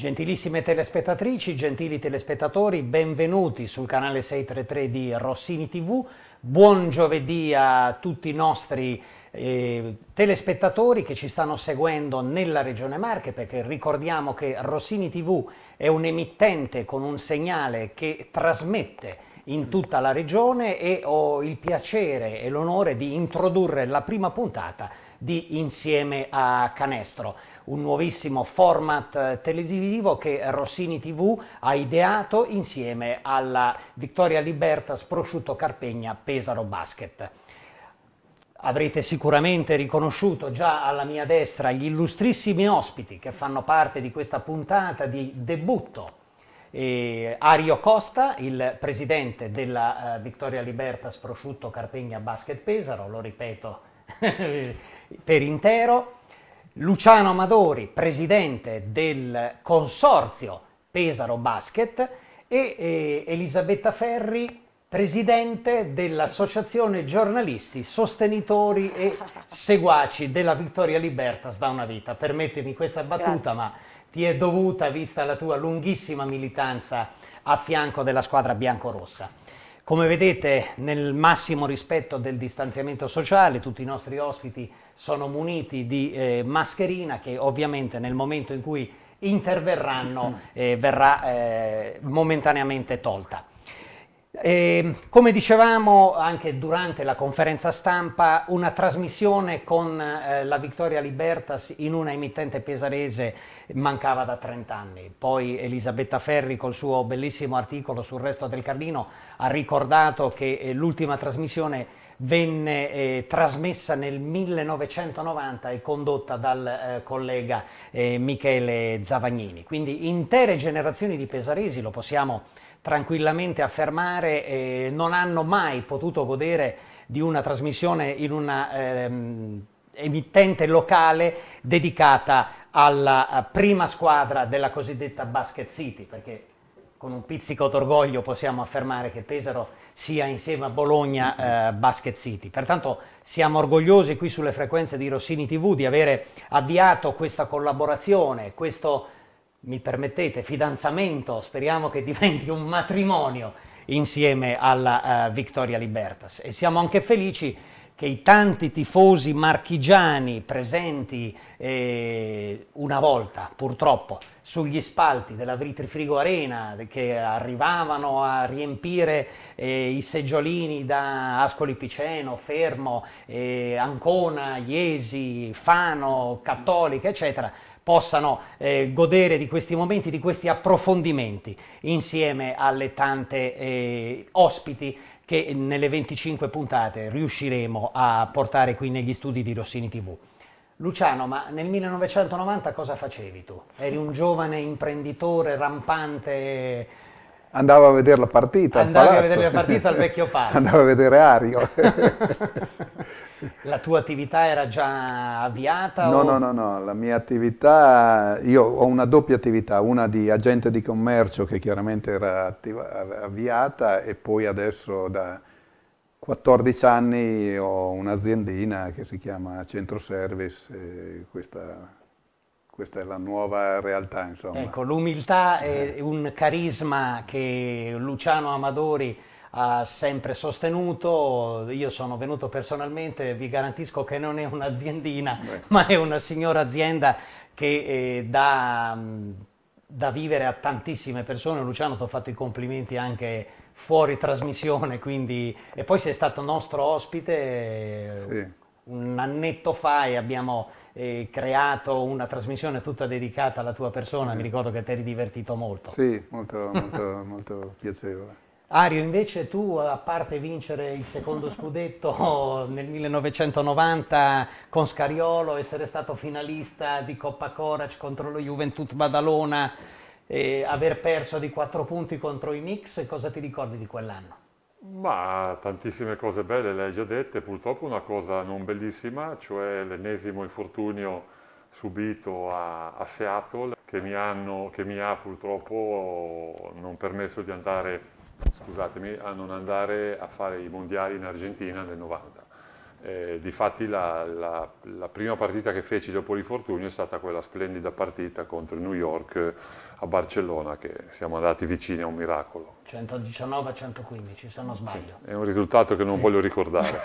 Gentilissime telespettatrici, gentili telespettatori, benvenuti sul canale 633 di Rossini TV. Buon giovedì a tutti i nostri eh, telespettatori che ci stanno seguendo nella Regione Marche, perché ricordiamo che Rossini TV è un emittente con un segnale che trasmette in tutta la regione e ho il piacere e l'onore di introdurre la prima puntata di Insieme a Canestro, un nuovissimo format eh, televisivo che Rossini TV ha ideato insieme alla Vittoria Libertas Prosciutto Carpegna Pesaro Basket. Avrete sicuramente riconosciuto già alla mia destra gli illustrissimi ospiti che fanno parte di questa puntata di debutto e Ario Costa, il presidente della uh, Vittoria Libertas Prosciutto Carpegna Basket Pesaro, lo ripeto per intero, Luciano Amadori, presidente del consorzio Pesaro Basket e, e eh, Elisabetta Ferri, presidente dell'associazione giornalisti, sostenitori e seguaci della Vittoria Libertas da una vita. Permettimi questa battuta, Grazie. ma ti è dovuta vista la tua lunghissima militanza a fianco della squadra biancorossa. Come vedete, nel massimo rispetto del distanziamento sociale, tutti i nostri ospiti sono muniti di eh, mascherina che ovviamente nel momento in cui interverranno eh, verrà eh, momentaneamente tolta. E, ehm, come dicevamo anche durante la conferenza stampa, una trasmissione con eh, la Vittoria Libertas in una emittente pesarese mancava da 30 anni. Poi Elisabetta Ferri col suo bellissimo articolo sul resto del Carlino ha ricordato che eh, l'ultima trasmissione venne eh, trasmessa nel 1990 e condotta dal eh, collega eh, Michele Zavagnini. Quindi intere generazioni di pesaresi, lo possiamo tranquillamente affermare eh, non hanno mai potuto godere di una trasmissione in una ehm, emittente locale dedicata alla eh, prima squadra della cosiddetta Basket City, perché con un pizzico d'orgoglio possiamo affermare che Pesaro sia insieme a Bologna eh, Basket City. Pertanto siamo orgogliosi qui sulle frequenze di Rossini TV di avere avviato questa collaborazione, questo mi permettete, fidanzamento, speriamo che diventi un matrimonio insieme alla uh, Victoria Libertas. E siamo anche felici che i tanti tifosi marchigiani presenti eh, una volta, purtroppo, sugli spalti della Vitrifrigo Arena, che arrivavano a riempire eh, i seggiolini da Ascoli Piceno, Fermo, eh, Ancona, Iesi, Fano, Cattolica, eccetera, possano eh, godere di questi momenti, di questi approfondimenti insieme alle tante eh, ospiti che nelle 25 puntate riusciremo a portare qui negli studi di Rossini TV. Luciano, ma nel 1990 cosa facevi tu? Eri un giovane imprenditore rampante? Andavo a vedere la partita. Andavo a vedere la partita al vecchio palco. Andavo a vedere Ario. La tua attività era già avviata? No, o... no, no, no, la mia attività, io ho una doppia attività, una di agente di commercio che chiaramente era attiva, avviata e poi adesso da 14 anni ho un'aziendina che si chiama Centro Service, questa questa è la nuova realtà, insomma. Ecco, l'umiltà e eh. un carisma che Luciano Amadori ha sempre sostenuto, io sono venuto personalmente, vi garantisco che non è un'aziendina, Beh. ma è una signora azienda che eh, dà mm, da vivere a tantissime persone. Luciano ti ho fatto i complimenti anche fuori trasmissione, quindi... e poi sei stato nostro ospite sì. un annetto fa e abbiamo eh, creato una trasmissione tutta dedicata alla tua persona, sì. mi ricordo che ti eri divertito molto. Sì, molto, molto, molto piacevole. Ario, invece tu, a parte vincere il secondo scudetto nel 1990 con Scariolo, essere stato finalista di Coppa Corac contro lo Juventud Badalona e aver perso di 4 punti contro i Knicks, cosa ti ricordi di quell'anno? Ma tantissime cose belle, le hai già dette, purtroppo una cosa non bellissima, cioè l'ennesimo infortunio subito a, a Seattle che mi, hanno, che mi ha purtroppo non permesso di andare scusatemi, a non andare a fare i mondiali in Argentina nel 90. Eh, difatti la, la, la, prima partita che feci dopo l'infortunio è stata quella splendida partita contro il New York eh, a Barcellona che siamo andati vicini a un miracolo. 119 115 se non sbaglio. Sì, è un risultato che non sì. voglio ricordare.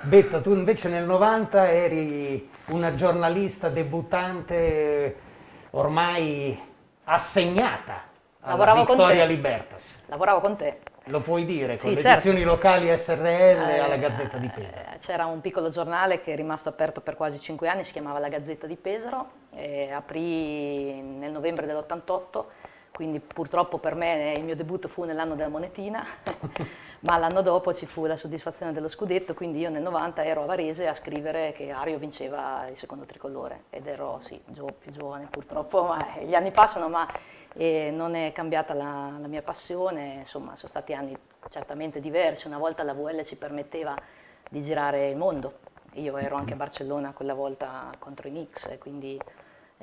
Betta, tu invece nel 90 eri una giornalista debuttante ormai assegnata Lavoravo con te. Libertas. Lavoravo con te. Lo puoi dire, con sì, le certo. edizioni locali SRL eh, alla Gazzetta di Pesaro. Eh, c'era un piccolo giornale che è rimasto aperto per quasi cinque anni, si chiamava La Gazzetta di Pesaro, aprì nel novembre dell'88, quindi purtroppo per me il mio debutto fu nell'anno della monetina, ma l'anno dopo ci fu la soddisfazione dello scudetto, quindi io nel 90 ero a Varese a scrivere che Ario vinceva il secondo tricolore ed ero sì, più giovane purtroppo, ma gli anni passano, ma e non è cambiata la, la, mia passione, insomma sono stati anni certamente diversi, una volta la VL ci permetteva di girare il mondo, io ero anche a Barcellona quella volta contro i Knicks, quindi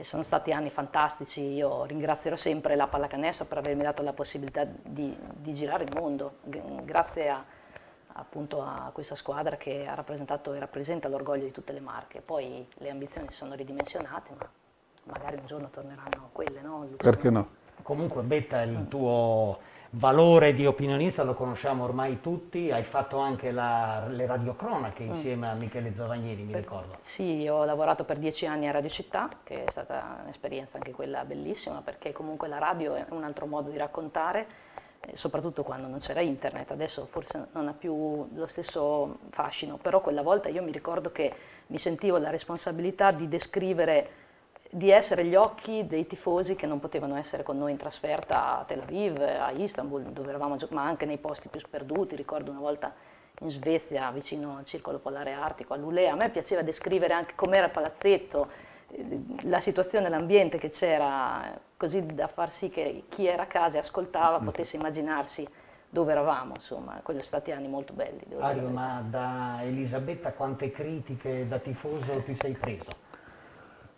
sono stati anni fantastici, io ringrazierò sempre la pallacanestro per avermi dato la possibilità di, di girare il mondo, grazie a, appunto a questa squadra che ha rappresentato e rappresenta l'orgoglio di tutte le marche, poi le ambizioni si sono ridimensionate, ma magari un giorno torneranno quelle, no? Perché no? Comunque Betta il tuo valore di opinionista lo conosciamo ormai tutti, hai fatto anche la, le radiocronache mm. insieme mm. a Michele Zavagnini, mi per, ricordo. Sì, ho lavorato per dieci anni a Radio Città, che è stata un'esperienza anche quella bellissima, perché comunque la radio è un altro modo di raccontare, eh, soprattutto quando non c'era internet, adesso forse non ha più lo stesso fascino, però quella volta io mi ricordo che mi sentivo la responsabilità di descrivere di essere gli occhi dei tifosi che non potevano essere con noi in trasferta a Tel Aviv, a Istanbul, dove eravamo, ma anche nei posti più sperduti, ricordo una volta in Svezia, vicino al Circolo Polare Artico, a Lulea. A me piaceva descrivere anche com'era il palazzetto, eh, la situazione, l'ambiente che c'era, così da far sì che chi era a casa e ascoltava mm. potesse immaginarsi dove eravamo, insomma, quelli sono stati anni molto belli. Mario, ma da Elisabetta quante critiche da tifoso ti sei preso?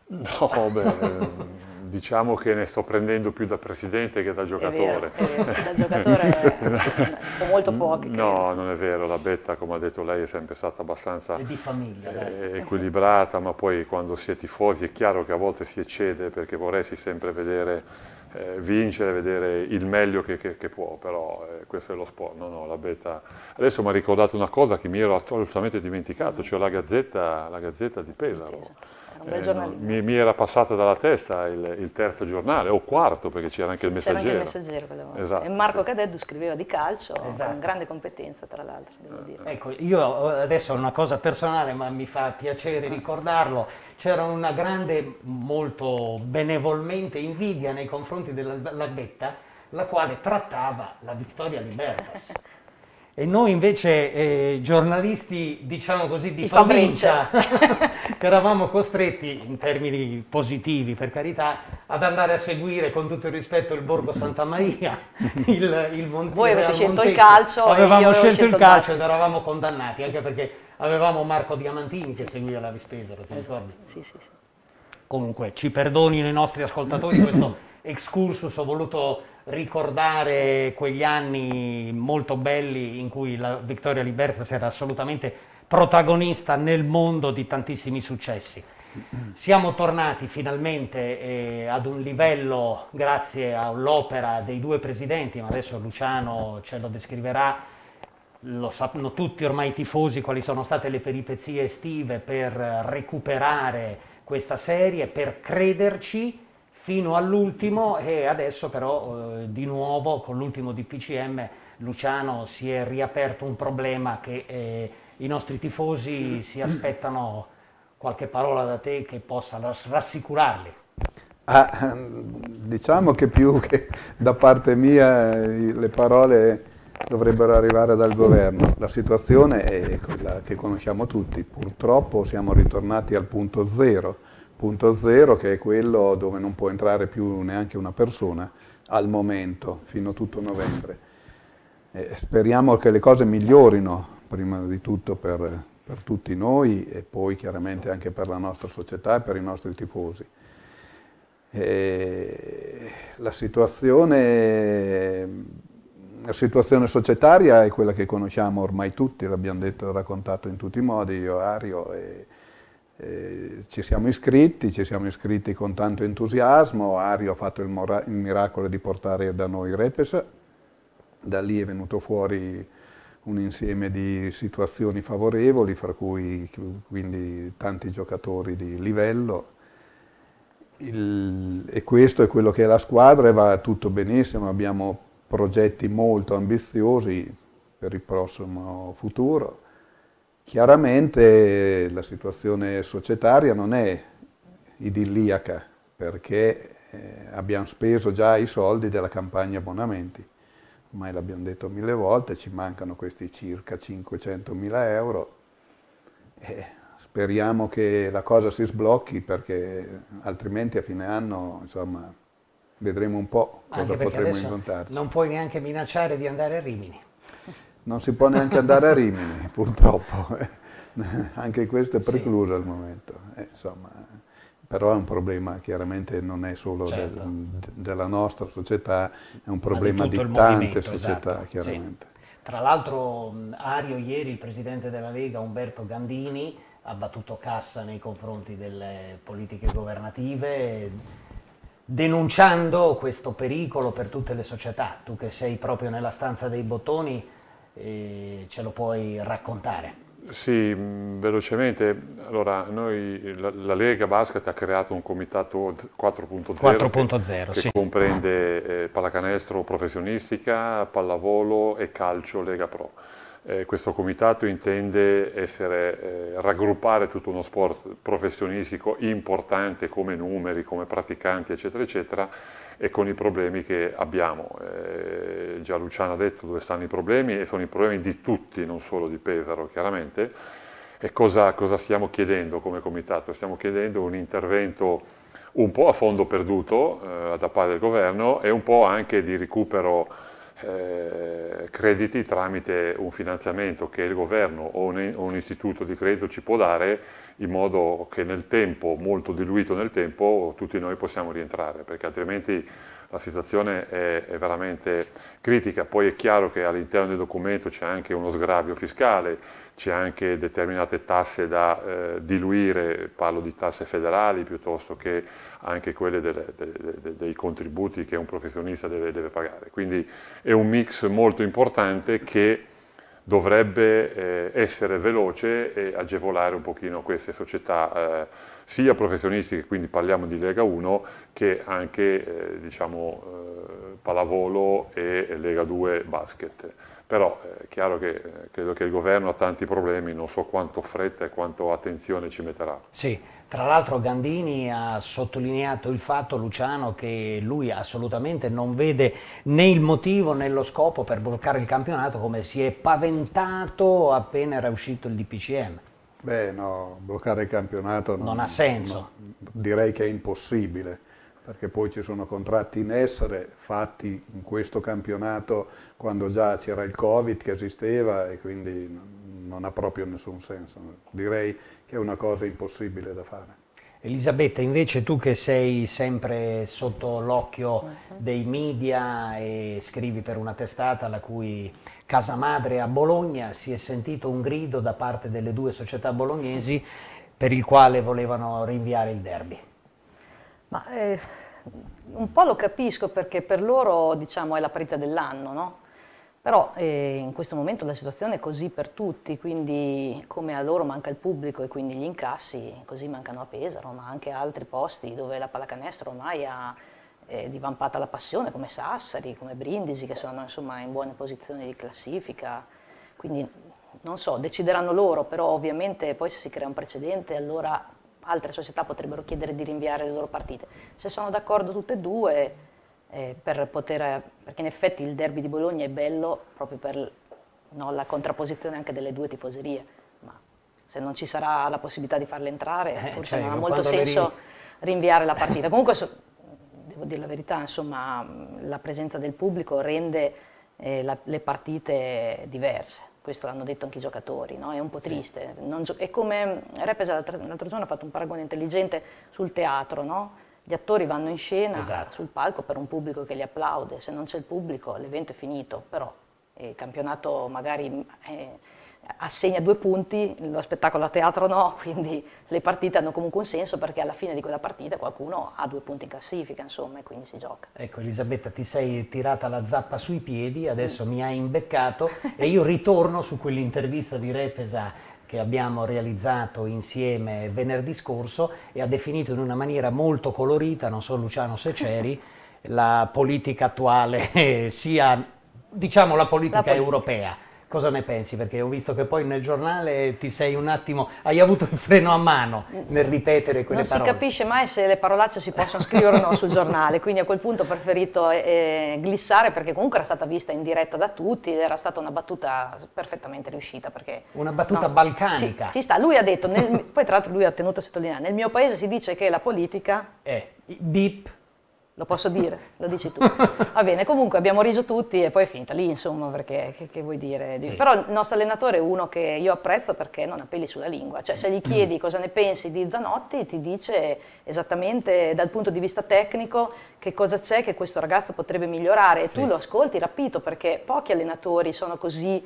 No, beh... diciamo che ne sto prendendo più da presidente che da giocatore. È vero, è vero. Da giocatore o molto pochi. No, non è vero, la Betta, come ha detto lei, è sempre stata abbastanza famiglia, eh, equilibrata, ma poi quando si è tifosi è chiaro che a volte si eccede perché vorresti sempre vedere eh, vincere, vedere il meglio che, che, che può, però eh, questo è lo sport. No, no, la Betta. Adesso mi ha ricordato una cosa che mi ero assolutamente dimenticato, mm. cioè la gazzetta, la gazzetta di Pesaro eh, no, mi, mi, era passata dalla testa il, il, terzo giornale, o quarto, perché c'era anche sì, il messaggero. C'era anche il messaggero esatto, e Marco sì. Cadeddu scriveva di calcio esatto. con grande competenza, tra l'altro. Eh, eh, ecco, io eh, adesso ho una cosa personale, ma mi fa piacere ricordarlo. C'era una grande, molto benevolmente invidia nei confronti della Lagbetta, la quale trattava la vittoria di Bertas. E noi invece eh, giornalisti, diciamo così, di, di provincia, eravamo costretti, in termini positivi per carità, ad andare a seguire con tutto il rispetto il Borgo Santa Maria, il, il Monte. Voi avete scelto Montetti. il calcio. Avevamo scelto, scelto, il calcio ed eravamo condannati, anche perché avevamo Marco Diamantini che seguiva la Vispesaro, ti esatto. ricordi? Sì, sì, sì. Comunque, ci perdonino i nostri ascoltatori questo excursus, ho voluto ricordare quegli anni molto belli in cui la Vittoria Liberta si era assolutamente protagonista nel mondo di tantissimi successi. Siamo tornati finalmente eh, ad un livello, grazie all'opera dei due presidenti, ma adesso Luciano ce lo descriverà, lo sanno tutti ormai i tifosi quali sono state le peripezie estive per recuperare questa serie, per crederci fino all'ultimo e adesso però eh, di nuovo con l'ultimo DPCM Luciano si è riaperto un problema che eh, i nostri tifosi si aspettano qualche parola da te che possa rassicurarli. Ah, diciamo che più che da parte mia eh, le parole dovrebbero arrivare dal governo. La situazione è quella che conosciamo tutti, purtroppo siamo ritornati al punto zero punto che è quello dove non può entrare più neanche una persona al momento, fino a tutto novembre. Eh, speriamo che le cose migliorino, prima di tutto per, per, tutti noi e poi chiaramente anche per la nostra società e per i nostri tifosi. E la, situazione, la situazione societaria è quella che conosciamo ormai tutti, l'abbiamo detto e raccontato in tutti i modi, io, Ario, e, eh, ci siamo iscritti, ci siamo iscritti con tanto entusiasmo, Ario ha fatto il, il miracolo di portare da noi Repes, da lì è venuto fuori un insieme di situazioni favorevoli, fra cui quindi tanti giocatori di livello. Il, e questo è quello che è la squadra e va tutto benissimo, abbiamo progetti molto ambiziosi per il prossimo futuro. Chiaramente la situazione societaria non è idilliaca perché eh, abbiamo speso già i soldi della campagna abbonamenti, ormai l'abbiamo detto mille volte, ci mancano questi circa 500 mila euro e speriamo che la cosa si sblocchi perché altrimenti a fine anno insomma, vedremo un po' cosa potremo incontrarci. Non puoi neanche minacciare di andare a Rimini non si può neanche andare a Rimini, purtroppo. Anche questo è precluso sì. al momento. Eh, insomma, però è un problema, chiaramente non è solo certo. del, della nostra società, è un problema di, di tante esatto, società, esatto. chiaramente. Sì. Tra l'altro Ario ieri, il presidente della Lega, Umberto Gandini, ha battuto cassa nei confronti delle politiche governative, denunciando questo pericolo per tutte le società. Tu che sei proprio nella stanza dei bottoni, ce lo puoi raccontare? Sì, mm, velocemente. Allora, noi, la, la, Lega Basket ha creato un comitato 4.0 che, sì. comprende eh, pallacanestro professionistica, pallavolo e calcio Lega Pro eh, questo comitato intende essere, eh, raggruppare tutto uno sport professionistico importante come numeri, come praticanti, eccetera, eccetera, e con i problemi che abbiamo. Eh, già Luciano ha detto dove stanno i problemi e sono i problemi di tutti, non solo di Pesaro chiaramente. E cosa, cosa stiamo chiedendo come comitato? Stiamo chiedendo un intervento un po' a fondo perduto eh, da parte del governo e un po' anche di recupero eh, crediti tramite un finanziamento che il governo o un, istituto di credito ci può dare in modo che nel tempo, molto diluito nel tempo, tutti noi possiamo rientrare, perché altrimenti la situazione è, è veramente critica, poi è chiaro che all'interno del documento c'è anche uno sgravio fiscale, c'è anche determinate tasse da eh, diluire, parlo di tasse federali piuttosto che anche quelle delle, delle, dei contributi che un professionista deve, deve, pagare. Quindi è un mix molto importante che dovrebbe eh, essere veloce e agevolare un pochino queste società eh, sia professionisti, che quindi parliamo di Lega 1, che anche eh, diciamo, eh, Palavolo e Lega 2 Basket. Però eh, è chiaro che eh, credo che il governo ha tanti problemi, non so quanto fretta e quanto attenzione ci metterà. Sì, tra l'altro Gandini ha sottolineato il fatto, Luciano, che lui assolutamente non vede né il motivo né lo scopo per bloccare il campionato come si è paventato appena era uscito il DPCM. Beh no, bloccare il campionato non, non ha senso. No, direi che è impossibile, perché poi ci sono contratti in essere fatti in questo campionato quando già c'era il Covid che esisteva e quindi non ha proprio nessun senso. Direi che è una cosa impossibile da fare. Elisabetta, invece tu che sei sempre sotto l'occhio uh-huh. dei media e scrivi per una testata la cui casa madre a Bologna, si è sentito un grido da parte delle due società bolognesi per il quale volevano rinviare il derby. Ma, eh, un po' lo capisco perché per loro diciamo, è la partita dell'anno, no? Però eh, in questo momento la situazione è così per tutti, quindi come a loro manca il pubblico e quindi gli incassi, così mancano a Pesaro, ma anche a altri posti dove la pallacanestro ormai ha eh, divampata la passione, come Sassari, come Brindisi, che sono insomma in buone posizioni di classifica. Quindi non so, decideranno loro, però ovviamente poi se si crea un precedente allora altre società potrebbero chiedere di rinviare le loro partite. Se sono d'accordo tutte e due eh, per poter, perché in effetti il derby di Bologna è bello proprio per no, la contrapposizione anche delle due tifoserie, ma se non ci sarà la possibilità di farle entrare eh, forse cioè, non ha molto senso rin... rinviare la partita. Comunque so, devo dire la verità, insomma la presenza del pubblico rende eh, la, le partite diverse questo l'hanno detto anche i giocatori, no? è un po' triste. Sì. è come Repesa l'altro, l'altro giorno ha fatto un paragone intelligente sul teatro, no? gli attori vanno in scena esatto. sul palco per un pubblico che li applaude, se non c'è il pubblico l'evento è finito, però eh, il campionato magari eh, assegna due punti, lo spettacolo a teatro no, quindi le partite hanno comunque un senso perché alla fine di quella partita qualcuno ha due punti in classifica, insomma, e quindi si gioca. Ecco Elisabetta, ti sei tirata la zappa sui piedi, adesso mm. mi hai imbeccato e io ritorno su quell'intervista di Repesa che abbiamo realizzato insieme venerdì scorso e ha definito in una maniera molto colorita, non so Luciano se c'eri, la politica attuale, sia diciamo la politica la pol europea Cosa ne pensi? Perché ho visto che poi nel giornale ti sei un attimo, hai avuto il freno a mano nel ripetere quelle non parole. Non si capisce mai se le parolacce si possono scrivere o no sul giornale, quindi a quel punto ho preferito eh, eh, glissare perché comunque era stata vista in diretta da tutti ed era stata una battuta perfettamente riuscita. Perché, una battuta no, balcanica. Ci, ci, sta, lui ha detto, nel, poi tra l'altro lui ha tenuto a sottolineare, nel mio paese si dice che la politica... È eh, bip lo posso dire, lo dici tu. Va bene, comunque abbiamo riso tutti e poi è finita lì, insomma, perché che, che vuoi dire? Sì. Però il nostro allenatore è uno che io apprezzo perché non ha peli sulla lingua, cioè se gli chiedi mm. cosa ne pensi di Zanotti ti dice esattamente dal punto di vista tecnico che cosa c'è che questo ragazzo potrebbe migliorare e sì. tu lo ascolti rapito perché pochi allenatori sono così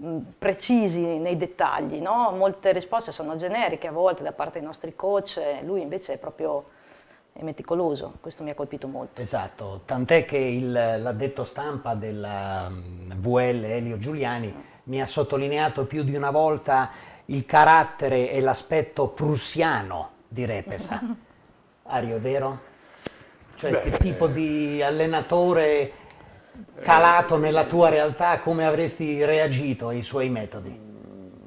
mm, precisi nei dettagli, no? molte risposte sono generiche a volte da parte dei nostri coach, lui invece è proprio è meticoloso, questo mi ha colpito molto. Esatto, tant'è che il, l'addetto stampa della mm, VL Elio Giuliani mi ha sottolineato più di una volta il carattere e l'aspetto prussiano di Repesa. Ario, vero? Cioè Beh, che tipo eh, di allenatore calato eh, nella tua realtà, come avresti reagito ai suoi metodi?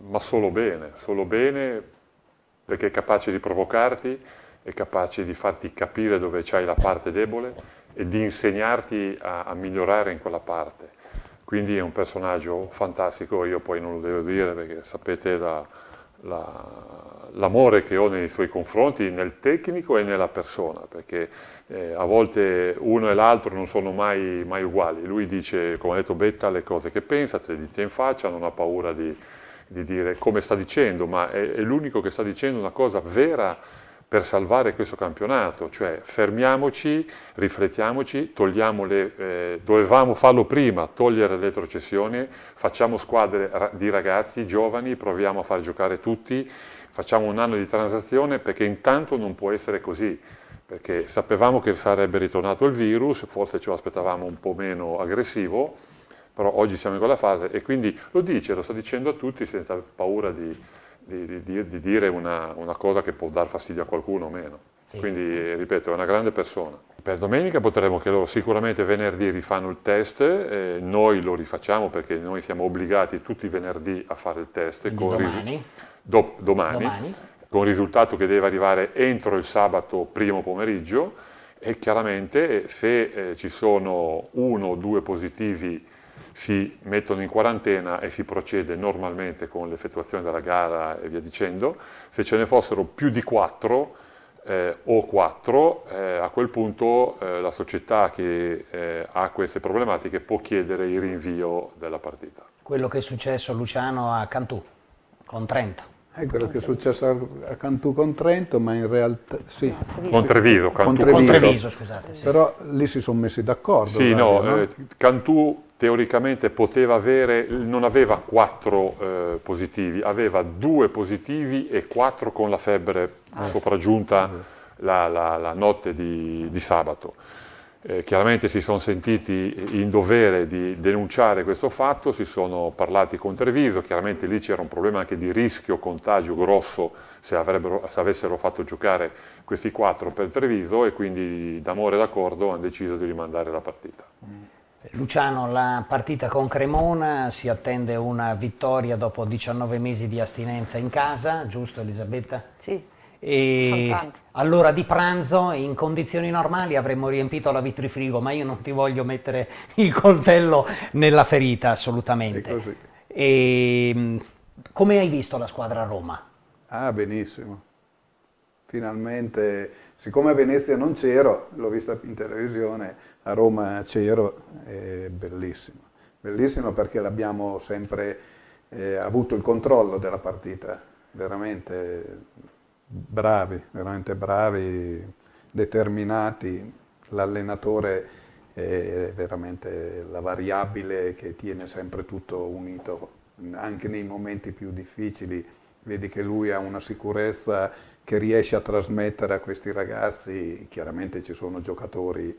Ma solo bene, solo bene perché è capace di provocarti, è capace di farti capire dove c'hai la parte debole e di insegnarti a, a, migliorare in quella parte. Quindi è un personaggio fantastico, io poi non lo devo dire perché sapete la, la, l'amore che ho nei suoi confronti, nel tecnico e nella persona, perché eh, a volte uno e l'altro non sono mai, mai uguali. Lui dice, come ha detto Betta, le cose che pensa, te le dice in faccia, non ha paura di, di dire come sta dicendo, ma è, è l'unico che sta dicendo una cosa vera per salvare questo campionato, cioè fermiamoci, riflettiamoci, togliamo le, eh, dovevamo farlo prima, togliere le retrocessioni, facciamo squadre di ragazzi giovani, proviamo a far giocare tutti, facciamo un anno di transazione perché intanto non può essere così, perché sapevamo che sarebbe ritornato il virus, forse ce lo aspettavamo un po' meno aggressivo, però oggi siamo in quella fase e quindi lo dice, lo sta dicendo a tutti senza paura di di, di, di dire una, una, cosa che può dar fastidio a qualcuno o meno. Sì. Quindi, ripeto, è una grande persona. Per domenica potremmo che loro sicuramente venerdì rifanno il test, eh, noi lo rifacciamo perché noi siamo obbligati tutti i venerdì a fare il test. Domani. Do, domani. domani. Con risultato che deve arrivare entro il sabato primo pomeriggio e chiaramente eh, se eh, ci sono uno o due positivi si mettono in quarantena e si procede normalmente con l'effettuazione della gara e via dicendo. Se ce ne fossero più di quattro eh, o quattro, eh, a quel punto eh, la società che eh, ha queste problematiche può chiedere il rinvio della partita. Quello che è successo a Luciano a Cantù con Trento. È eh, quello che è successo a Cantù con Trento, ma in realtà sì. Con Treviso, Cantù. Con Treviso, con Treviso scusate. Sì. Però lì si sono messi d'accordo. Sì, no, no? Eh, Cantù teoricamente poteva avere, non aveva quattro eh, positivi, aveva due positivi e quattro con la febbre ah. sopraggiunta ah. la, la, la, notte di, di sabato. Eh, chiaramente si sono sentiti in dovere di denunciare questo fatto, si sono parlati con Treviso, chiaramente lì c'era un problema anche di rischio contagio grosso se, se avessero fatto giocare questi quattro per Treviso e quindi d'amore d'accordo hanno deciso di rimandare la partita. Mm. Luciano, la partita con Cremona si attende una vittoria dopo 19 mesi di astinenza in casa, giusto Elisabetta? Sì. E all'ora di pranzo, in condizioni normali, avremmo riempito la vitrifrigo, ma io non ti voglio mettere il coltello nella ferita assolutamente. E, mm, come hai visto la squadra a Roma? Ah, benissimo. Finalmente, siccome a Venezia non c'ero, l'ho vista in televisione, a Roma c'ero, è bellissimo. Bellissimo perché l'abbiamo sempre eh, avuto il controllo della partita, veramente bravi, veramente bravi, determinati. L'allenatore è veramente la variabile che tiene sempre tutto unito, anche nei momenti più difficili. Vedi che lui ha una sicurezza che riesce a trasmettere a questi ragazzi, chiaramente ci sono giocatori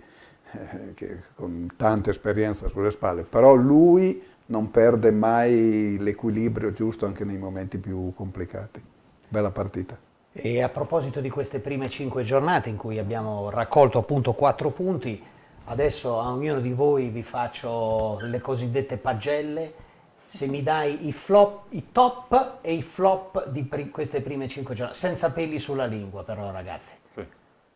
eh, con tanta esperienza sulle spalle, però lui non perde mai l'equilibrio giusto anche nei momenti più complicati. Bella partita. E a proposito di queste prime cinque giornate in cui abbiamo raccolto appunto quattro punti, adesso a ognuno di voi vi faccio le cosiddette pagelle se mi dai i, flop, i top e i flop di pr- queste prime 5 giornate, senza peli sulla lingua però ragazzi.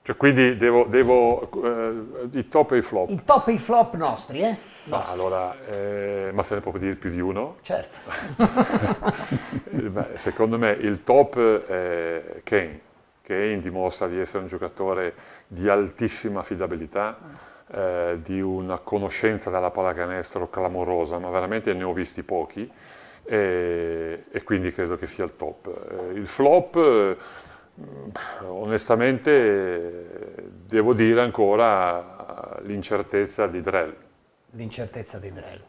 Cioè, quindi devo, devo eh, i top e i flop. I top e i flop nostri, eh? Nostri. Allora, eh, ma se ne può dire più di uno? Certo. Eh, secondo me il top è Kane. Kane dimostra di essere un giocatore di altissima affidabilità, eh, di una conoscenza della pallacanestro clamorosa, ma veramente ne ho visti pochi. E, e, quindi credo che sia il top. Eh, il flop Mm, onestamente devo dire ancora l'incertezza di Drell. L'incertezza di Drell.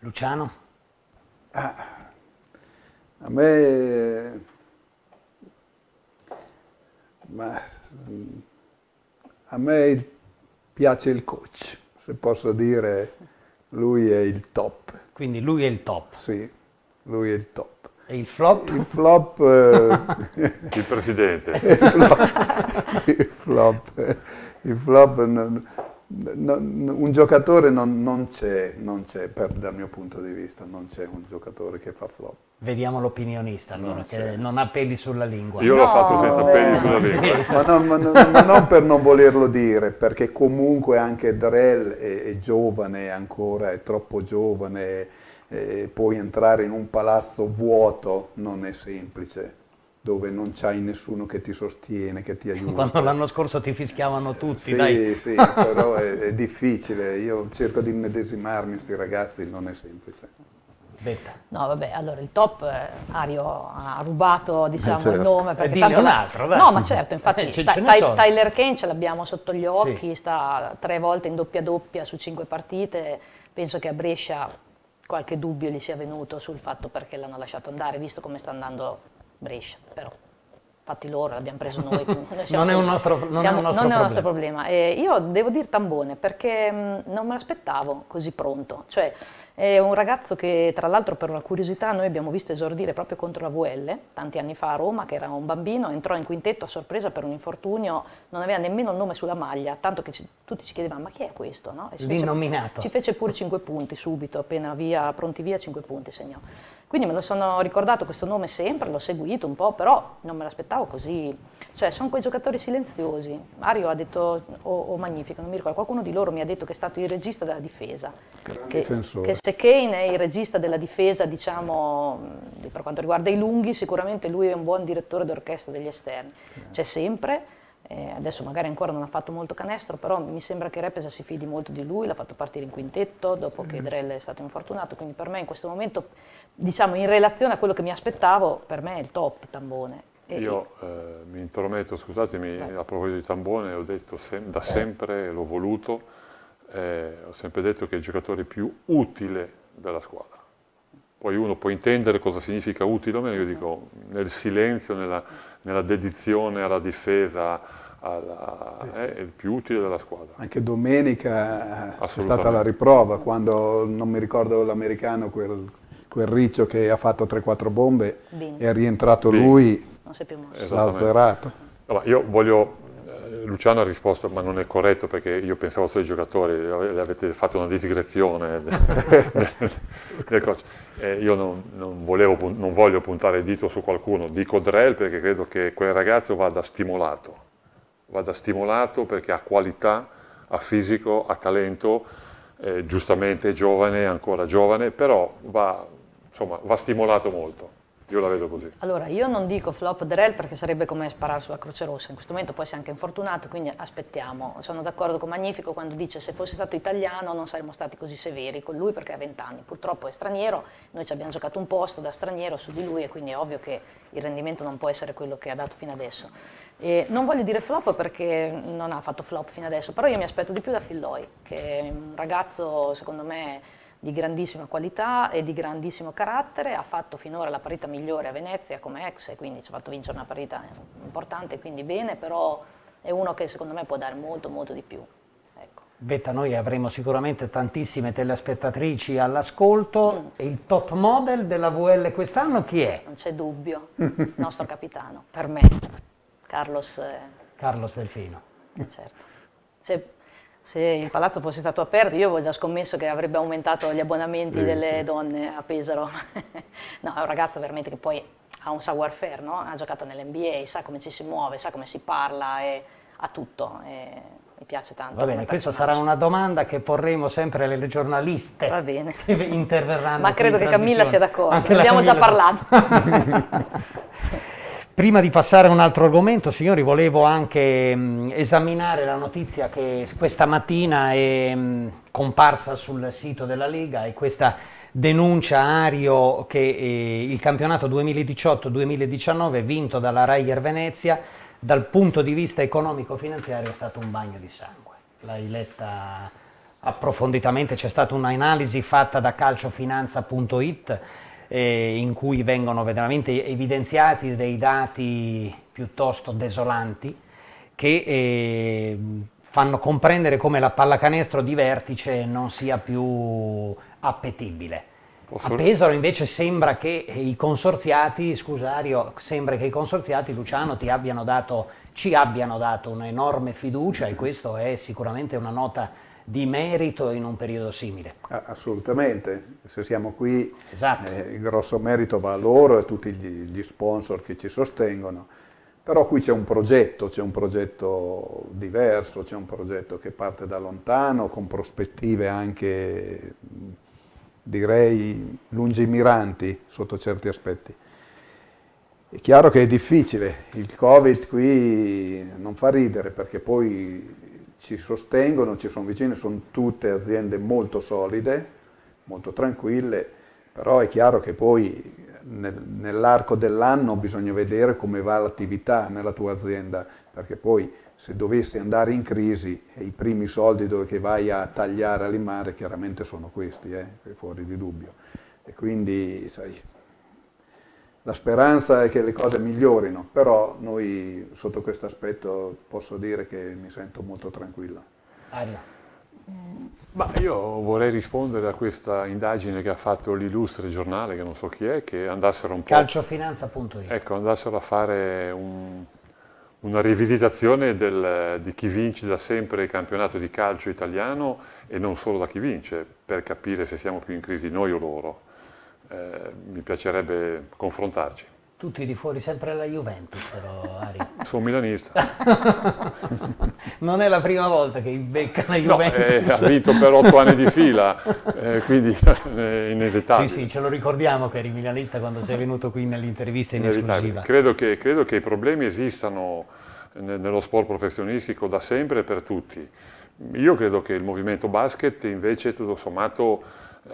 Luciano? Ah, a me... Ma, a me piace il coach, se posso dire, lui è il top. Quindi lui è il top. Sì, lui è il top. Il flop? Il flop. Eh, il presidente. Il flop. Il flop, il flop non, non, un giocatore non, non c'è, dal mio punto di vista, non c'è un giocatore che fa flop. Vediamo l'opinionista allora, che non ha peli sulla lingua. Io no, l'ho fatto senza peli sulla lingua. Sì. Ma, ma, ma, non per non volerlo dire, perché comunque anche Drell è, è giovane ancora, è troppo giovane eh, poi entrare in un palazzo vuoto non è semplice dove non c'hai nessuno che ti sostiene, che ti aiuta. Quando l'anno scorso ti fischiavano tutti, sì, dai. Sì, però è, è, difficile. Io cerco di immedesimarmi questi ragazzi, non è semplice. Betta. No, vabbè, allora il top eh, Ario ha rubato diciamo, eh, certo. il nome perché eh, tanto un altro, dai. No, ma certo, infatti ce, eh, ce Ty, Tyler Kane ce l'abbiamo sotto gli occhi, sì. sta tre volte in doppia doppia su cinque partite. Penso che a Brescia qualche dubbio gli sia venuto sul fatto perché l'hanno lasciato andare, visto come sta andando Brescia, però fatti loro, l'abbiamo preso noi. siamo, non, è un nostro, non siamo, è un nostro non problema. È un nostro problema. Eh, io devo dire Tambone perché mh, mm, non me l'aspettavo così pronto, cioè è un ragazzo che tra l'altro per una curiosità noi abbiamo visto esordire proprio contro la VL tanti anni fa a Roma, che era un bambino, entrò in quintetto a sorpresa per un infortunio, non aveva nemmeno il nome sulla maglia, tanto che ci, tutti ci chiedevamo ma chi è questo? No? E L'innominato. Fece, ci fece pure 5 punti subito, appena via, pronti via 5 punti segnò. Quindi me lo sono ricordato questo nome sempre, l'ho seguito un po', però non me l'aspettavo così. Cioè sono quei giocatori silenziosi. Mario ha detto, o oh, oh, magnifico, non mi ricordo, qualcuno di loro mi ha detto che è stato il regista della difesa. Gran che, difensore. Che Cecchine è il regista della difesa, diciamo, per quanto riguarda i lunghi, sicuramente lui è un buon direttore d'orchestra degli esterni, mm. c'è sempre, eh, adesso magari ancora non ha fatto molto canestro, però mi sembra che Repesa si fidi molto di lui, l'ha fatto partire in quintetto dopo mm che Drell è stato infortunato, quindi per me in questo momento, diciamo in relazione a quello che mi aspettavo, per me è il top Tambone. E Io eh, mi intrometto, scusatemi, Beh. a proposito di Tambone, ho detto sem da eh. sempre, l'ho voluto, eh, ho sempre detto che è il giocatore più utile della squadra. Poi uno può intendere cosa significa utile o meno, io dico nel silenzio, nella, nella dedizione alla difesa, alla, Eh, è il più utile della squadra. Anche domenica è stata la riprova, quando non mi ricordo l'americano, quel, quel, riccio che ha fatto 3-4 bombe, Bing. è rientrato Bing. lui, non l'ha azzerato. Allora, io voglio Luciano ha risposto, ma non è corretto perché io pensavo solo ai giocatori, eh, avete fatto una disgrezione del coach. Eh, io non, non, volevo, non, voglio puntare il dito su qualcuno, dico Drell perché credo che quel ragazzo vada stimolato, vada stimolato perché ha qualità, ha fisico, ha talento, eh, giustamente è giovane, ancora giovane, però va, insomma, va stimolato molto. Io la vedo così. Allora, io non dico flop Derel perché sarebbe come sparare sulla Croce Rossa, in questo momento poi si è anche infortunato, quindi aspettiamo. Sono d'accordo con Magnifico quando dice se fosse stato italiano non saremmo stati così severi con lui perché ha 20 anni, purtroppo è straniero, noi ci abbiamo giocato un posto da straniero su di lui e quindi è ovvio che il rendimento non può essere quello che ha dato fino adesso. E non voglio dire flop perché non ha fatto flop fino adesso, però io mi aspetto di più da Filloi, che è un ragazzo secondo me di grandissima qualità e di grandissimo carattere, ha fatto finora la partita migliore a Venezia come ex, e quindi ci ha fatto vincere una partita importante, quindi bene, però è uno che secondo me può dare molto molto di più. Ecco. Betta, noi avremo sicuramente tantissime telespettatrici all'ascolto. Mm. Il top model della VL quest'anno chi è? Non c'è dubbio, il nostro capitano, per me, Carlos... Eh, Carlos Delfino. certo. Se se il palazzo fosse stato aperto io avevo già scommesso che avrebbe aumentato gli abbonamenti sì, delle sì. donne a Pesaro. no, è un ragazzo veramente che poi ha un savoir-faire, no? ha giocato nell'NBA, sa come ci si muove, sa come si parla, e ha tutto. E mi piace tanto. Va bene, questa sarà una domanda che porremo sempre alle giornaliste Va bene. che interverranno. Ma credo che Camilla sia d'accordo, ne abbiamo Camilla... già parlato. Prima di passare a un altro argomento, signori, volevo anche mh, mm, esaminare la notizia che questa mattina è mh, mm, comparsa sul sito della Lega e questa denuncia Ario che eh, il campionato 2018-2019 vinto dalla Raier Venezia dal punto di vista economico-finanziario è stato un bagno di sangue. L'hai letta approfonditamente, c'è stata un'analisi fatta da calciofinanza.it eh, in cui vengono veramente evidenziati dei dati piuttosto desolanti che eh, fanno comprendere come la pallacanestro di vertice non sia più appetibile. A Pesaro invece sembra che i consorziati, scusa sembra che i consorziati, Luciano, abbiano dato, ci abbiano dato un'enorme fiducia e questo è sicuramente una nota di merito in un periodo simile. Assolutamente, se siamo qui esatto. eh, il grosso merito va a loro e a tutti gli, gli sponsor che ci sostengono, però qui c'è un progetto, c'è un progetto diverso, c'è un progetto che parte da lontano con prospettive anche direi lungimiranti sotto certi aspetti. È chiaro che è difficile, il Covid qui non fa ridere perché poi ci sostengono, ci sono vicine, sono tutte aziende molto solide, molto tranquille, però è chiaro che poi nel, nell'arco dell'anno bisogna vedere come va l'attività nella tua azienda, perché poi se dovessi andare in crisi e i primi soldi che vai a tagliare, a limare, chiaramente sono questi, eh, fuori di dubbio. E quindi, sai, la speranza è che le cose migliorino, però noi sotto questo aspetto posso dire che mi sento molto tranquillo. Aria. Ma io vorrei rispondere a questa indagine che ha fatto l'illustre giornale, che non so chi è, che andassero un po'... Calciofinanza.it Ecco, andassero a fare un, una rivisitazione del, di chi vince da sempre il campionato di calcio italiano e non solo da chi vince, per capire se siamo più in crisi noi o loro eh, mi piacerebbe confrontarci. Tu tiri fuori sempre la Juventus però, Ari. Sono milanista. non è la prima volta che becca la Juventus. No, eh, ha vinto per otto anni di fila, eh, quindi è inevitabile. Sì, sì, ce lo ricordiamo che eri milanista quando sei venuto qui nell'intervista in esclusiva. Credo che, credo che i problemi esistano nello sport professionistico da sempre e per tutti. Io credo che il movimento basket invece tutto sommato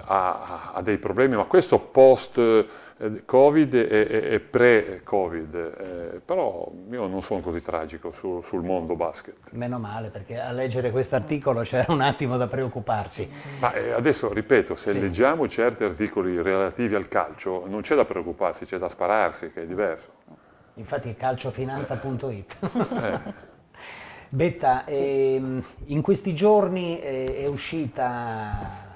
ha, ha dei problemi, ma questo post-Covid eh, e, e, e pre-Covid, eh, però io non sono così tragico su, sul mondo basket. Meno male, perché a leggere questo articolo c'era un attimo da preoccuparsi. Ma eh, adesso, ripeto, se sì. leggiamo certi articoli relativi al calcio, non c'è da preoccuparsi, c'è da spararsi, che è diverso. Infatti è calciofinanza.it. Eh. Betta, ehm, in questi giorni eh, è uscita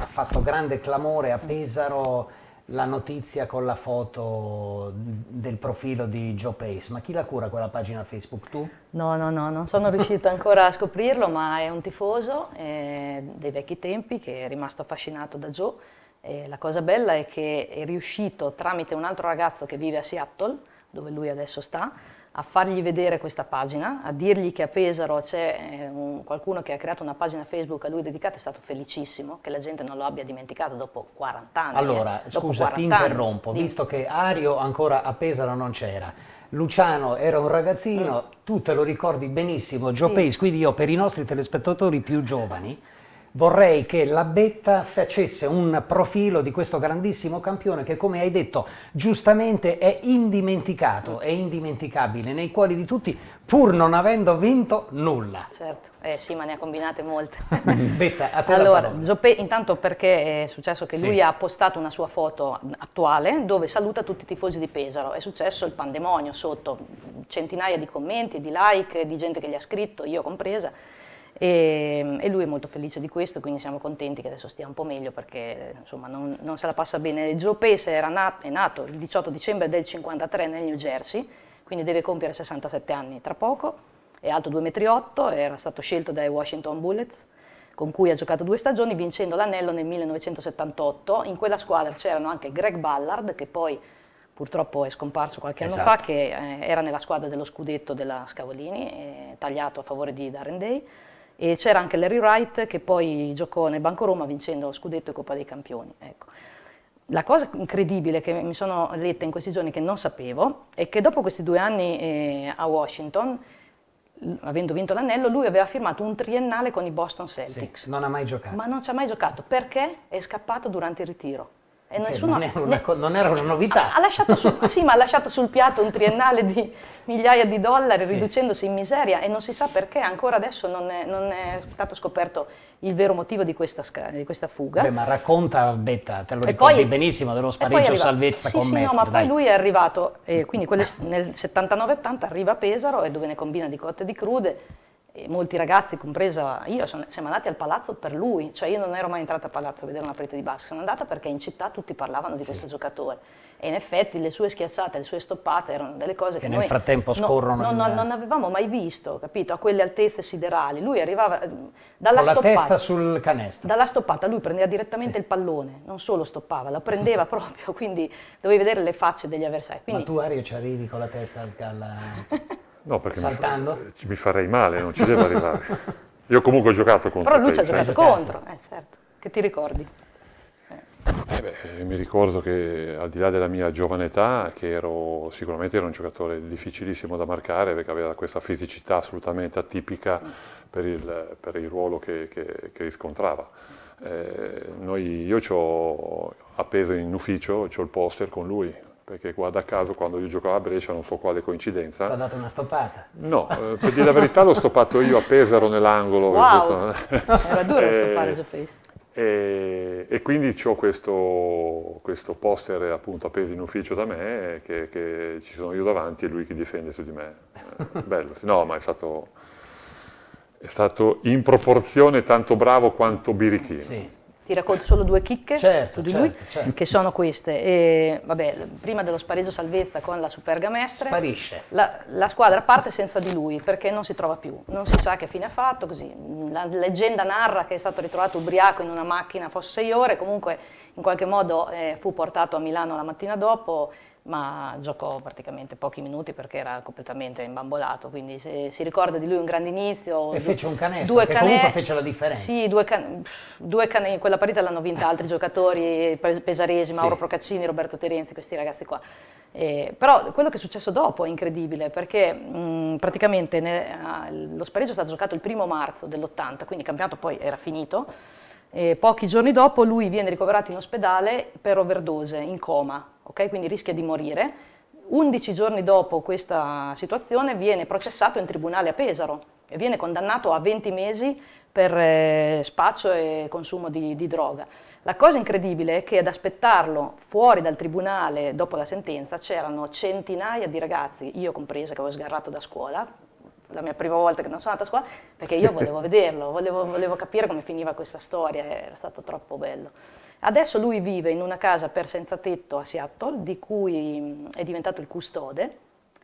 ha fatto grande clamore a Pesaro la notizia con la foto del profilo di Joe Pace, ma chi la cura quella pagina Facebook? Tu? No, no, no, non sono riuscita ancora a scoprirlo, ma è un tifoso eh, dei vecchi tempi che è rimasto affascinato da Joe. Eh, la cosa bella è che è riuscito tramite un altro ragazzo che vive a Seattle, dove lui adesso sta, a fargli vedere questa pagina, a dirgli che a Pesaro c'è eh, un, qualcuno che ha creato una pagina Facebook a lui dedicata, è stato felicissimo che la gente non lo abbia dimenticato dopo 40 anni. Allora, eh, scusa, ti interrompo, anni. visto che Ario ancora a Pesaro non c'era. Luciano era un ragazzino, mm. tu te lo ricordi benissimo, Gio sì. Pace, quindi io per i nostri telespettatori più giovani, vorrei che la Betta facesse un profilo di questo grandissimo campione che come hai detto giustamente è indimenticato, è indimenticabile nei cuori di tutti pur non avendo vinto nulla. Certo. Eh sì, ma ne ha combinate molte. Betta, a te allora, Zoppé, intanto perché è successo che sì. lui ha postato una sua foto attuale dove saluta tutti i tifosi di Pesaro. È successo il pandemonio sotto, centinaia di commenti, di like, di gente che gli ha scritto, io compresa. E, ehm, e, lui è molto felice di questo, quindi siamo contenti che adesso stia un po' meglio perché insomma, non, non, se la passa bene. Joe Pace era nato, è nato il 18 dicembre del 53 nel New Jersey, quindi deve compiere 67 anni tra poco, è alto 2,8 m, era stato scelto dai Washington Bullets con cui ha giocato due stagioni vincendo l'anello nel 1978. In quella squadra c'erano anche Greg Ballard che poi purtroppo è scomparso qualche anno esatto. fa, che eh, era nella squadra dello scudetto della Scavolini, eh, tagliato a favore di Darren Day e c'era anche Larry Wright che poi giocò nel Banco Roma vincendo Scudetto e Coppa dei Campioni. Ecco. La cosa incredibile che mi sono letta in questi giorni che non sapevo è che dopo questi due anni eh, a Washington, avendo vinto l'anello, lui aveva firmato un triennale con i Boston Celtics. Sì, non ha mai giocato. Ma non ci ha mai giocato perché è scappato durante il ritiro. E nessuno, non, era una, ne, non era una novità. Ha, ha lasciato su, sì, ma ha lasciato sul piatto un triennale di migliaia di dollari sì. riducendosi in miseria e non si sa perché ancora adesso non è, non è stato scoperto il vero motivo di questa, di questa fuga. Beh, ma racconta Betta, te lo e ricordi poi, benissimo dello spariggio salvezza sì, con sì, Mestre, no, ma dai. poi lui è arrivato, eh, quindi quelle, nel 79-80 arriva a Pesaro e dove ne combina di cotte di crude e molti ragazzi, compresa io, sono, siamo andati al palazzo per lui, cioè io non ero mai entrata al palazzo a vedere una partita di basket, sono andata perché in città tutti parlavano di sì. questo giocatore e in effetti le sue schiacciate, le sue stoppate erano delle cose che, che nel frattempo scorrono no, no, in... non avevamo mai visto, capito? A quelle altezze siderali, lui arrivava ehm, dalla Con la stoppata, testa sul canestro. Dalla stoppata lui prendeva direttamente sì. il pallone, non solo stoppava, la prendeva proprio, quindi dovevi vedere le facce degli avversari. Quindi... Ma tu Ario ci arrivi con la testa al... Alla... No, perché Saltando? Mi, fa, mi farei male, non ci devo arrivare. Io comunque ho giocato contro. Però lui ci ha giocato contro, eh, certo. Che ti ricordi? Eh beh, eh, mi ricordo che al di là della mia giovane età, che ero, sicuramente era un giocatore difficilissimo da marcare perché aveva questa fisicità assolutamente atipica mm. per il, per il ruolo che, che, che riscontrava. Eh, noi, io ci ho appeso in ufficio, ho il poster con lui, perché guarda caso quando io giocavo a Brescia, non so quale coincidenza. Ti ha dato una stoppata? No, eh, per dire la verità l'ho stoppato io a Pesaro nell'angolo. Wow. Era duro e, eh, stoppare Giappese. E, eh, e quindi ho questo, questo, poster appunto appeso in ufficio da me, che, che, ci sono io davanti e lui che difende su di me. Eh, bello, no ma è stato, è stato in proporzione tanto bravo quanto birichino. Sì ti racconto solo due chicche certo, di certo, lui, certo, che sono queste. E, vabbè, prima dello spareggio salvezza con la Supergamestre, Sparisce. La, la, squadra parte senza di lui perché non si trova più, non si sa che fine ha fatto, così. La leggenda narra che è stato ritrovato ubriaco in una macchina, forse sei ore, comunque in qualche modo eh, fu portato a Milano la mattina dopo ma giocò praticamente pochi minuti perché era completamente imbambolato, quindi se si ricorda di lui un grande inizio... E fece un canestro, due cane... comunque fece la differenza. Sì, due can... due can... quella partita l'hanno vinta altri giocatori, Pesaresi, Mauro sì. Procaccini, Roberto Terenzi, questi ragazzi qua. Eh, però quello che è successo dopo è incredibile perché mh, praticamente ne... Eh, lo spareggio è stato giocato il primo marzo dell'80, quindi il campionato poi era finito. Eh, pochi giorni dopo lui viene ricoverato in ospedale per overdose, in coma okay? quindi rischia di morire. 11 giorni dopo questa situazione viene processato in tribunale a Pesaro e viene condannato a 20 mesi per eh, spaccio e consumo di, di, droga. La cosa incredibile è che ad aspettarlo fuori dal tribunale dopo la sentenza c'erano centinaia di ragazzi, io compresa che avevo sgarrato da scuola, la mia prima volta che non sono andata a scuola, perché io volevo vederlo, volevo, volevo capire come finiva questa storia, era stato troppo bello. Adesso lui vive in una casa per senza tetto a Seattle, di cui mm, è diventato il custode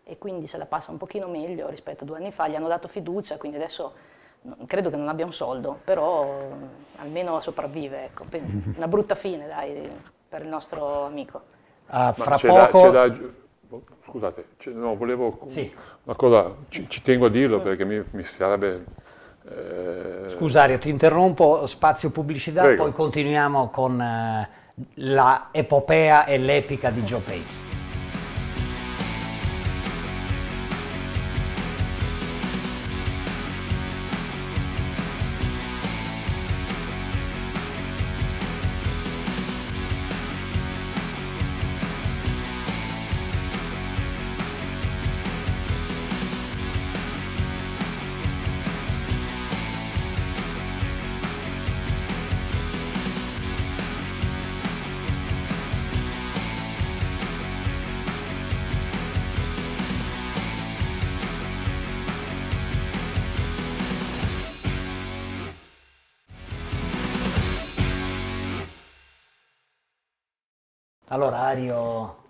e quindi se la passa un pochino meglio rispetto a due anni fa. Gli hanno dato fiducia, quindi adesso credo che non abbia un soldo, però mm, almeno sopravvive. Ecco. Una brutta fine, dai, per il nostro amico. Ah, fra poco... Da, da, oh, scusate, no, volevo... Sì. Una cosa, ci, ci tengo a dirlo perché mi, mi sarebbe eh... Scusario, ti interrompo, spazio pubblicità, Prego. poi continuiamo con eh, la epopea e l'epica di Joe Pace.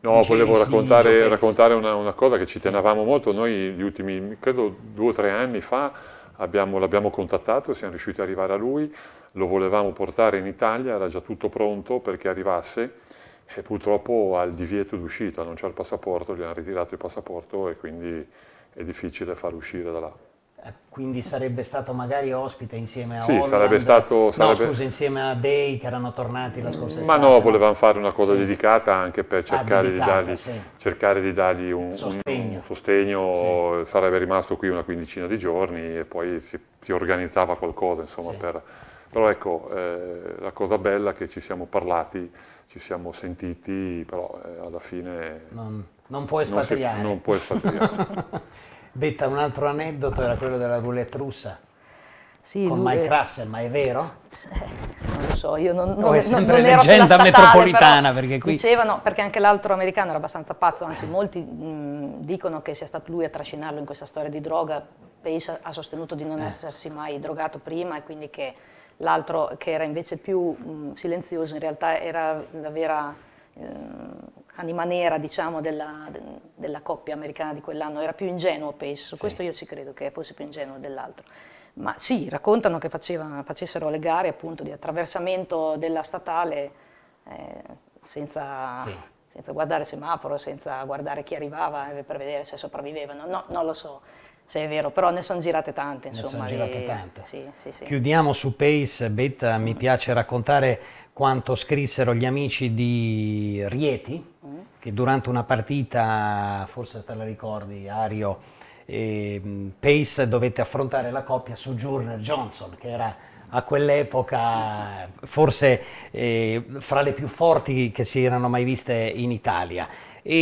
No, volevo raccontare, raccontare una, una, cosa che ci tenevamo molto. Noi gli ultimi, credo due o tre anni fa, l'abbiamo contattato, siamo riusciti ad arrivare a lui, lo volevamo portare in Italia, era già tutto pronto perché arrivasse e purtroppo ha il divieto d'uscita, non c'è il passaporto, gli hanno ritirato il passaporto e quindi è difficile far uscire da là. Quindi sarebbe stato magari ospite insieme a sì, Holland, sarebbe stato, sarebbe... No, scusa, insieme a Day che erano tornati la scorsa settimana. Ma no, volevamo fare una cosa sì. dedicata anche per ah, cercare, ah, dedicata, di, dargli, sì. cercare di dargli un sostegno. Un sostegno. Sì. Sarebbe rimasto qui una quindicina di giorni e poi si, si organizzava qualcosa, insomma, per... Però ecco, eh, la cosa bella è che ci siamo parlati, ci siamo sentiti, però eh, alla fine... Non, non puoi espatriare. Non, si, non puoi espatriare. Betta, un altro aneddoto era quello della roulette russa. Sì, con Mike è... Russell, ma è vero? Non lo so, io non, non, oh, è sempre non, non leggenda statale, metropolitana perché qui... Dicevano, perché anche l'altro americano era abbastanza pazzo, anzi molti mh, dicono che sia stato lui a trascinarlo in questa storia di droga, Pace ha sostenuto di non eh. essersi mai drogato prima e quindi che l'altro che era invece più mh, silenzioso in realtà era la vera... Mh, ehm, anima nera diciamo, della, della, coppia americana di quell'anno, era più ingenuo Pace, su sì. questo io ci credo che fosse più ingenuo dell'altro. Ma sì, raccontano che faceva, facessero le gare appunto di attraversamento della statale eh, senza, sì. senza, guardare semaforo, senza guardare chi arrivava eh, per vedere se sopravvivevano, no, non lo so se è vero, però ne sono girate tante. Insomma, ne sono girate tante. Sì, sì, sì. Chiudiamo su Pace, Betta, mi piace raccontare quanto scrissero gli amici di Rieti, mm. che durante una partita, forse te la ricordi, Ario, eh, Pace dovette affrontare la coppia su Journer Johnson, che era a quell'epoca forse eh, fra le più forti che si erano mai viste in Italia e,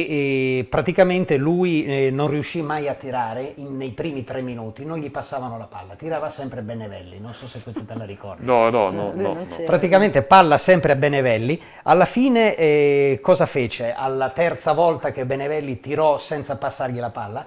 e praticamente lui eh, non riuscì mai a tirare in, nei primi tre minuti, non gli passavano la palla, tirava sempre Benevelli, non so se questa te la ricordi. No, no, no. no, no. Praticamente palla sempre a Benevelli, alla fine eh, cosa fece? Alla terza volta che Benevelli tirò senza passargli la palla,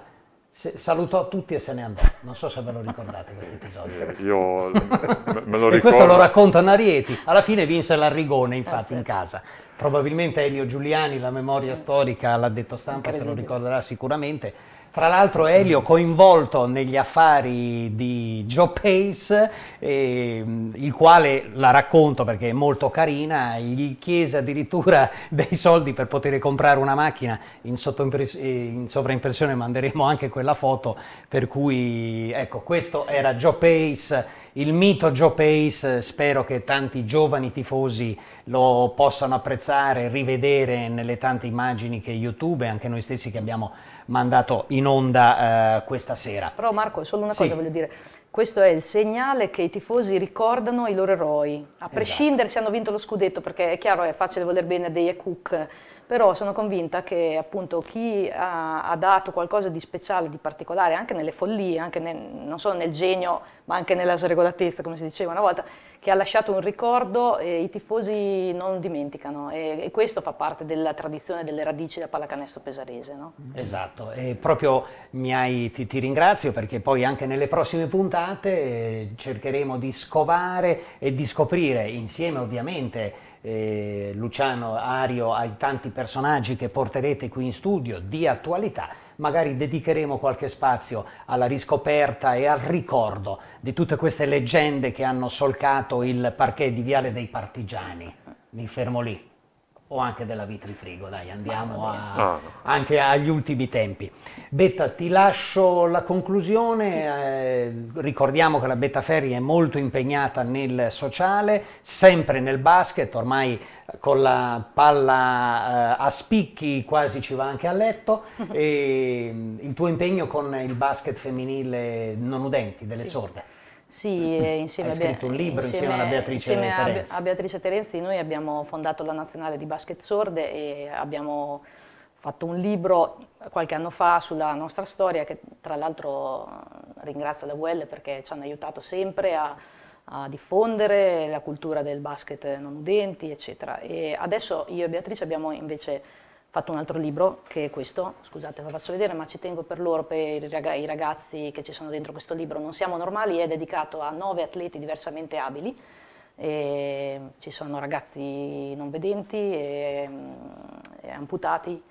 se, salutò tutti e se ne andò. Non so se ve lo ricordate questo episodio. Eh, io me, lo ricordo. e questo lo raccontano Arieti. Alla fine vinse l'Arrigone, infatti, ah, certo. in casa. Probabilmente Elio Giuliani, la memoria storica, l'ha detto stampa, se lo ricorderà sicuramente, tra l'altro Elio coinvolto negli affari di Joe Pace, eh, il quale, la racconto perché è molto carina, gli chiese addirittura dei soldi per poter comprare una macchina, in, eh, in sovraimpressione manderemo anche quella foto, per cui ecco questo era Joe Pace, il mito Joe Pace, spero che tanti giovani tifosi lo possano apprezzare, rivedere nelle tante immagini che YouTube e anche noi stessi che abbiamo mandato in onda eh, questa sera. Però Marco, solo una cosa sì. voglio dire. Questo è il segnale che i tifosi ricordano i loro eroi, a esatto. prescindere esatto. se hanno vinto lo scudetto, perché è chiaro, è facile voler bene a Dei e Cook, però sono convinta che appunto chi ha, ah, ha dato qualcosa di speciale, di particolare, anche nelle follie, anche nel, non solo nel genio, ma anche nella sregolatezza, come si diceva una volta, che ha lasciato un ricordo e i tifosi non dimenticano e, e questo fa parte della tradizione delle radici da pallacanestro pesarese. No? Mm. Esatto, e proprio hai, ti, ti, ringrazio perché poi anche nelle prossime puntate eh, cercheremo di scovare e di scoprire insieme ovviamente eh, Luciano, Ario, ai tanti personaggi che porterete qui in studio di attualità, magari dedicheremo qualche spazio alla riscoperta e al ricordo di tutte queste leggende che hanno solcato il parquet di Viale dei Partigiani. Mi fermo lì o anche della vitrifrigo, dai, andiamo ah, a, no. Ah. anche agli ultimi tempi. Betta, ti lascio la conclusione, eh, ricordiamo che la Betta Ferri è molto impegnata nel sociale, sempre nel basket, ormai con la palla eh, a spicchi quasi ci va anche a letto, e il tuo impegno con il basket femminile non udenti, delle sì. sorde. Sì, eh, insieme, Hai scritto un libro insieme, insieme, Beatrice insieme Terenzi. A, a Beatrice Terenzi noi abbiamo fondato la Nazionale di Basket Sorde e abbiamo fatto un libro qualche anno fa sulla nostra storia che tra l'altro eh, ringrazio la UL perché ci hanno aiutato sempre a, a diffondere la cultura del basket non udenti eccetera e adesso io e Beatrice abbiamo invece fatto un altro libro che è questo, scusate lo faccio vedere, ma ci tengo per loro, per i ragazzi che ci sono dentro questo libro, Non siamo normali, è dedicato a nove atleti diversamente abili, ci sono ragazzi non vedenti, e, mm, e amputati,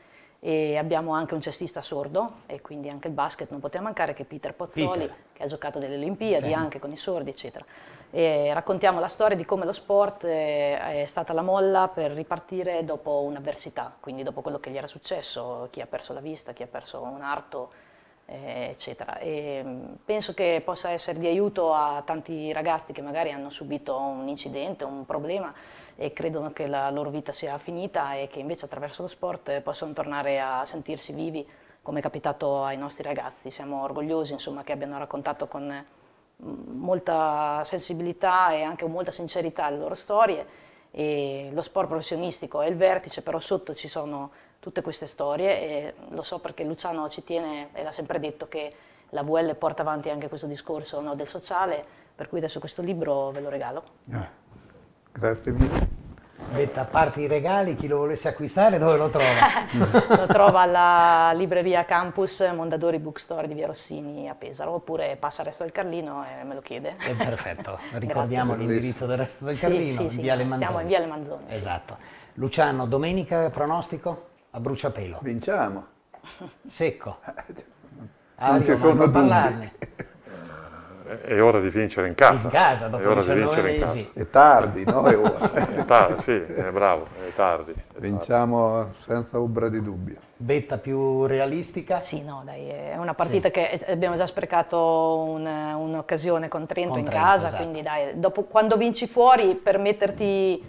e abbiamo anche un cestista sordo e quindi anche il basket non poteva mancare che è Peter Pozzoli Peter. che ha giocato delle Olimpiadi sì. anche con i sordi eccetera. E raccontiamo la storia di come lo sport eh, è stata la molla per ripartire dopo un'avversità, quindi dopo quello che gli era successo, chi ha perso la vista, chi ha perso un arto, eh, eccetera. E mm, penso che possa essere di aiuto a tanti ragazzi che magari hanno subito un incidente, un problema e credono che la loro vita sia finita e che invece attraverso lo sport possono tornare a sentirsi vivi come è capitato ai nostri ragazzi. Siamo orgogliosi insomma, che abbiano raccontato con mm, molta sensibilità e anche con molta sincerità le loro storie e lo sport professionistico è il vertice, però sotto ci sono tutte queste storie e lo so perché Luciano ci tiene e l'ha sempre detto che la VL porta avanti anche questo discorso no, del sociale, per cui adesso questo libro ve lo regalo. Eh. Grazie mille. Detta a parte i regali, chi lo volesse acquistare dove lo trova? lo trova alla libreria Campus Mondadori Bookstore di Via Rossini a Pesaro, oppure passa al resto del Carlino e me lo chiede. È perfetto, ricordiamo l'indirizzo del resto del sì, Carlino, sì, sì, in Viale Manzoni. Siamo in Viale Manzoni. Esatto. Luciano, domenica pronostico? A bruciapelo. Vinciamo. Secco. Ah, non ci sono dubbi è ora di vincere in casa. In casa, dopo è ora di vincere in casa. È tardi, no? È ora. è tardi, sì, è bravo, è tardi. È Vinciamo tardi. senza ombra di dubbio. Betta più realistica? Sì, no, dai, è una partita sì. che eh, abbiamo già sprecato un'occasione un con Trento in casa, esatto. quindi dai, dopo, quando vinci fuori per metterti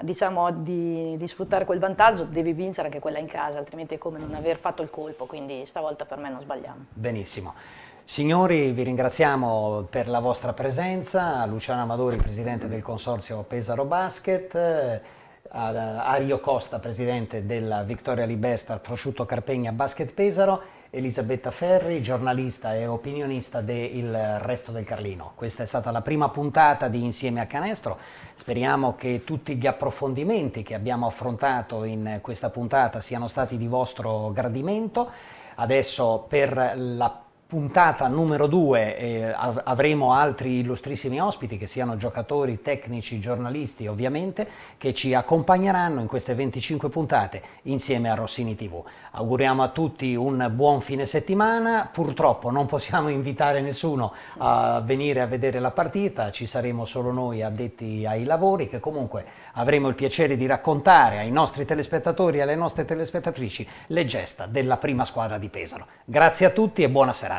diciamo, di, di, sfruttare quel vantaggio, devi vincere anche quella in casa, altrimenti è come non aver fatto il colpo, quindi stavolta per me non sbagliamo. Benissimo. Signori, vi ringraziamo per la vostra presenza, Luciano Amadori, presidente del consorzio Pesaro Basket, Ario Costa, presidente della Vittoria Liberta Prosciutto Carpegna Basket Pesaro, Elisabetta Ferri, giornalista e opinionista del Resto del Carlino. Questa è stata la prima puntata di Insieme a Canestro. Speriamo che tutti gli approfondimenti che abbiamo affrontato in questa puntata siano stati di vostro gradimento. Adesso per la puntata numero 2 eh, avremo altri illustrissimi ospiti che siano giocatori, tecnici, giornalisti ovviamente che ci accompagneranno in queste 25 puntate insieme a Rossini TV. Auguriamo a tutti un buon fine settimana, purtroppo non possiamo invitare nessuno a venire a vedere la partita, ci saremo solo noi addetti ai lavori che comunque avremo il piacere di raccontare ai nostri telespettatori e alle nostre telespettatrici le gesta della prima squadra di Pesaro. Grazie a tutti e buona serata.